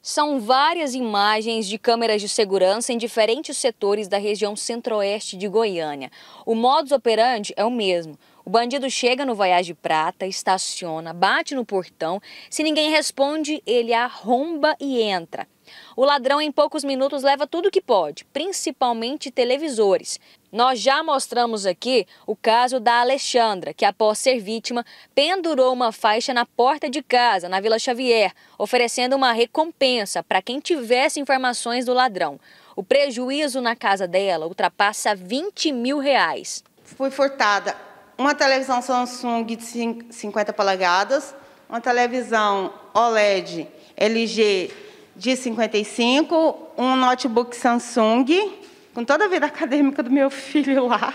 São várias imagens de câmeras de segurança em diferentes setores da região centro-oeste de Goiânia. O modus operandi é o mesmo. O bandido chega no Voyage Prata, estaciona, bate no portão. Se ninguém responde, ele arromba e entra. O ladrão, em poucos minutos, leva tudo que pode, principalmente televisores. Nós já mostramos aqui o caso da Alexandra, que, após ser vítima, pendurou uma faixa na porta de casa, na Vila Xavier, oferecendo uma recompensa para quem tivesse informações do ladrão. O prejuízo na casa dela ultrapassa 20 mil reais. Foi furtada uma televisão Samsung de 50 polegadas, uma televisão OLED LG de 55, um notebook Samsung, com toda a vida acadêmica do meu filho lá,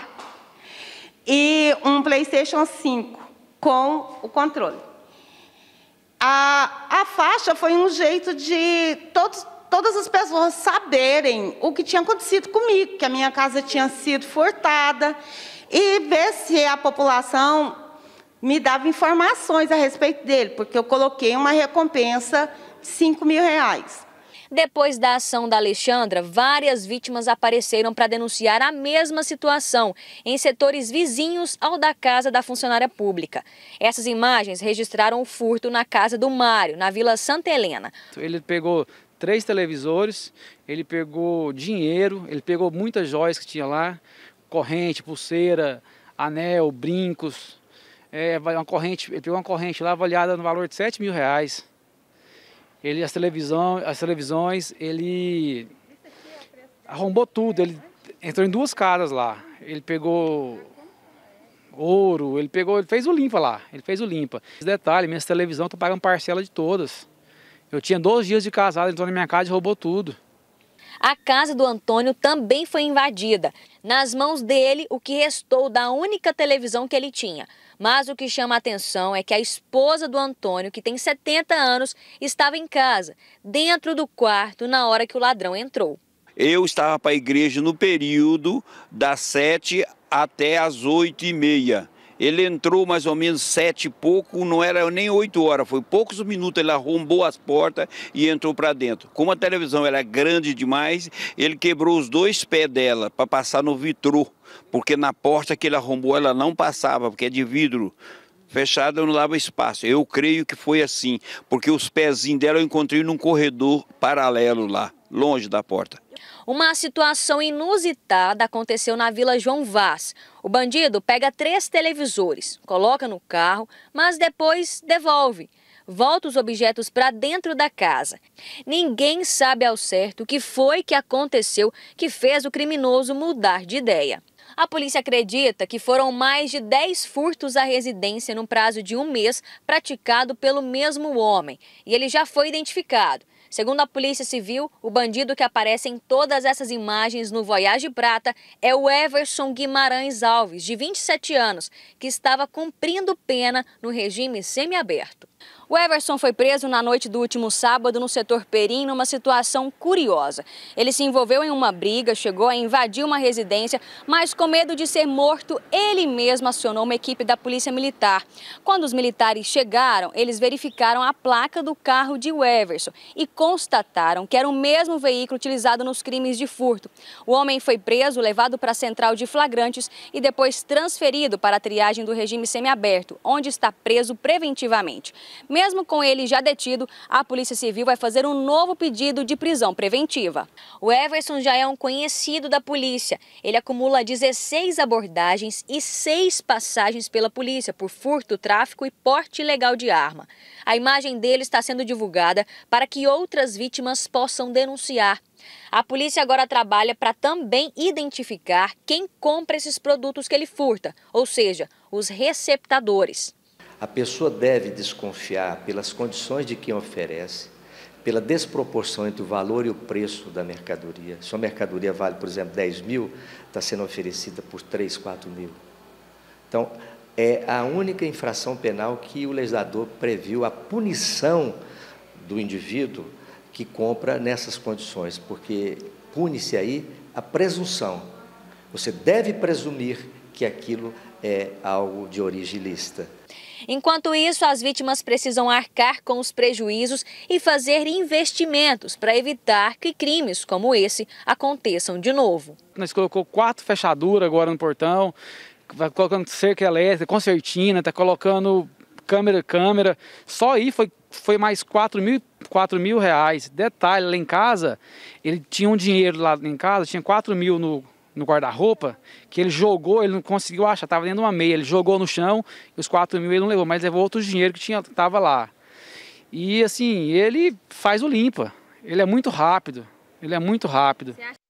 e um PlayStation 5 com o controle. A, a faixa foi um jeito de todos, todas as pessoas saberem o que tinha acontecido comigo, que a minha casa tinha sido furtada, e ver se a população me dava informações a respeito dele, porque eu coloquei uma recompensa 5 mil reais. Depois da ação da Alexandra, várias vítimas apareceram para denunciar a mesma situação em setores vizinhos ao da casa da funcionária pública. Essas imagens registraram o furto na casa do Mário, na Vila Santa Helena. Ele pegou três televisores, ele pegou dinheiro, ele pegou muitas joias que tinha lá, corrente, pulseira, anel, brincos. É, uma corrente, ele pegou uma corrente lá avaliada no valor de 7 mil reais. Ele, as, televisão, as televisões, ele arrombou tudo. Ele entrou em duas casas lá. Ele pegou ouro, ele pegou, ele fez o limpa lá. Ele fez o limpa. Detalhe, minhas televisões estão pagando parcela de todas. Eu tinha 12 dias de casado, entrou na minha casa e roubou tudo. A casa do Antônio também foi invadida. Nas mãos dele, o que restou da única televisão que ele tinha. Mas o que chama a atenção é que a esposa do Antônio, que tem 70 anos, estava em casa, dentro do quarto, na hora que o ladrão entrou. Eu estava para a igreja no período das 7 até as 8 e meia. Ele entrou mais ou menos sete e pouco, não era nem oito horas, foi poucos minutos, ele arrombou as portas e entrou para dentro. Como a televisão era grande demais, ele quebrou os dois pés dela para passar no vitrô, porque na porta que ele arrombou ela não passava, porque é de vidro fechada não dava espaço. Eu creio que foi assim, porque os pezinhos dela eu encontrei num corredor paralelo lá, longe da porta. Uma situação inusitada aconteceu na Vila João Vaz. O bandido pega três televisores, coloca no carro, mas depois devolve. Volta os objetos para dentro da casa. Ninguém sabe ao certo o que foi que aconteceu que fez o criminoso mudar de ideia. A polícia acredita que foram mais de 10 furtos à residência no prazo de um mês praticado pelo mesmo homem e ele já foi identificado. Segundo a Polícia Civil, o bandido que aparece em todas essas imagens no Voyage Prata é o Everson Guimarães Alves, de 27 anos, que estava cumprindo pena no regime semiaberto. O Everson foi preso na noite do último sábado no setor Perim, numa situação curiosa. Ele se envolveu em uma briga, chegou a invadir uma residência, mas com medo de ser morto, ele mesmo acionou uma equipe da Polícia Militar. Quando os militares chegaram, eles verificaram a placa do carro de Everson e constataram que era o mesmo veículo utilizado nos crimes de furto. O homem foi preso, levado para a central de flagrantes e depois transferido para a triagem do regime semiaberto, onde está preso preventivamente. Mesmo com ele já detido, a Polícia Civil vai fazer um novo pedido de prisão preventiva. O Everson já é um conhecido da polícia. Ele acumula 16 abordagens e 6 passagens pela polícia por furto, tráfico e porte ilegal de arma. A imagem dele está sendo divulgada para que outras vítimas possam denunciar. A polícia agora trabalha para também identificar quem compra esses produtos que ele furta, ou seja, os receptadores. A pessoa deve desconfiar pelas condições de quem oferece, pela desproporção entre o valor e o preço da mercadoria. Se uma mercadoria vale, por exemplo, 10 mil, está sendo oferecida por 3, 4 mil. Então, é a única infração penal que o legislador previu a punição do indivíduo que compra nessas condições, porque pune-se aí a presunção. Você deve presumir que aquilo é algo de origem ilícita. Enquanto isso, as vítimas precisam arcar com os prejuízos e fazer investimentos para evitar que crimes como esse aconteçam de novo. Nós colocou quatro fechaduras agora no portão, vai colocando cerca elétrica, concertina, está colocando câmera, câmera. Só aí foi, foi mais quatro mil, quatro mil reais. Detalhe, lá em casa, ele tinha um dinheiro lá em casa, tinha quatro mil no no guarda-roupa, que ele jogou, ele não conseguiu achar, estava dentro de uma meia, ele jogou no chão, e os 4 mil ele não levou, mas levou outro dinheiro que tinha, tava lá. E assim, ele faz o limpa, ele é muito rápido, ele é muito rápido.